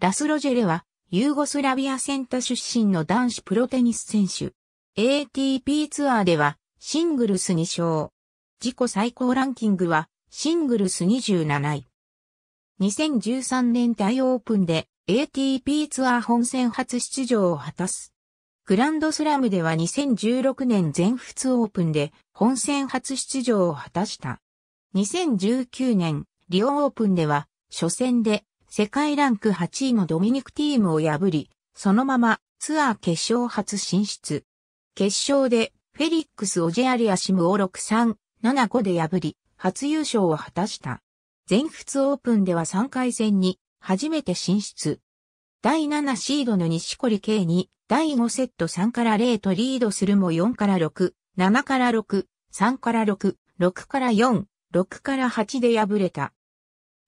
ラス・ロジェレは、ユーゴスラビアセンタ出身の男子プロテニス選手。ATP ツアーでは、シングルス2勝。自己最高ランキングは、シングルス27位。2013年タイオープンで ATP ツアー本戦初出場を果たす。グランドスラムでは2016年全仏オープンで本戦初出場を果たした。2019年リオオープンでは初戦で世界ランク8位のドミニクティームを破り、そのままツアー決勝初進出。決勝でフェリックス・オジェアリアシムを6-3、7-5で破り、初優勝を果たした。全仏オープンでは3回戦に初めて進出。第7シードの西堀圭に第5セット3から0とリードするも4から6、7から6、3から6、6から4、6から8で敗れた。